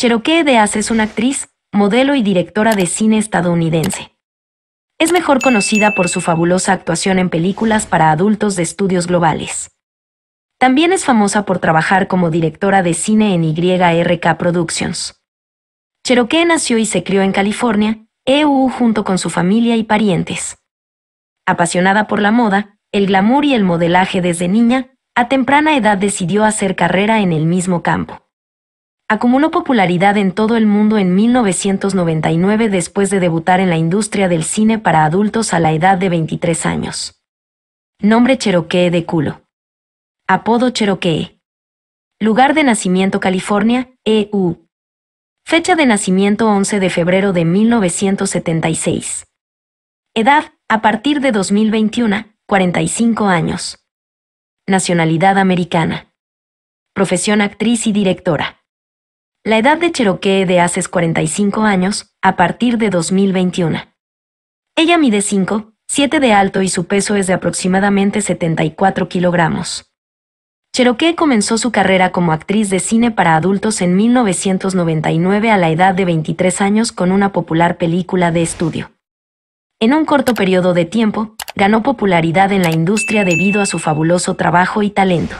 Cherokee Deas es una actriz, modelo y directora de cine estadounidense. Es mejor conocida por su fabulosa actuación en películas para adultos de estudios globales. También es famosa por trabajar como directora de cine en YRK Productions. Cherokee nació y se crió en California, EU junto con su familia y parientes. Apasionada por la moda, el glamour y el modelaje desde niña, a temprana edad decidió hacer carrera en el mismo campo. Acumuló popularidad en todo el mundo en 1999 después de debutar en la industria del cine para adultos a la edad de 23 años. Nombre Cherokee de culo. Apodo Cherokee. Lugar de nacimiento California, EU. Fecha de nacimiento 11 de febrero de 1976. Edad, a partir de 2021, 45 años. Nacionalidad americana. Profesión actriz y directora la edad de Cherokee de hace 45 años a partir de 2021. Ella mide 5, 7 de alto y su peso es de aproximadamente 74 kilogramos. Cherokee comenzó su carrera como actriz de cine para adultos en 1999 a la edad de 23 años con una popular película de estudio. En un corto periodo de tiempo, ganó popularidad en la industria debido a su fabuloso trabajo y talento.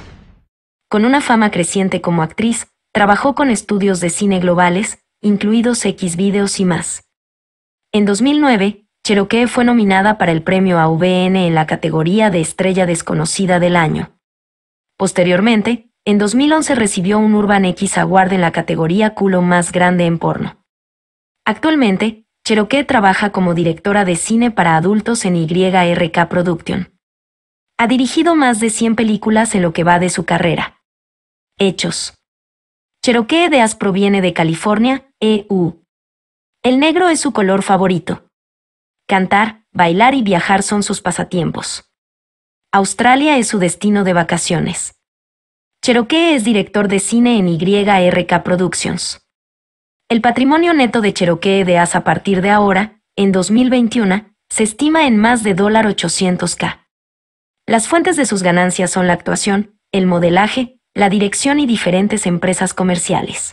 Con una fama creciente como actriz, Trabajó con estudios de cine globales, incluidos X videos y más. En 2009, Cherokee fue nominada para el premio AVN en la categoría de Estrella Desconocida del Año. Posteriormente, en 2011 recibió un Urban X Award en la categoría Culo Más Grande en Porno. Actualmente, Cherokee trabaja como directora de cine para adultos en YRK Production. Ha dirigido más de 100 películas en lo que va de su carrera. Hechos. Cherokee Deas proviene de California, EU. El negro es su color favorito. Cantar, bailar y viajar son sus pasatiempos. Australia es su destino de vacaciones. Cherokee es director de cine en YRK Productions. El patrimonio neto de Cherokee de As a partir de ahora, en 2021, se estima en más de $800k. Las fuentes de sus ganancias son la actuación, el modelaje, la dirección y diferentes empresas comerciales.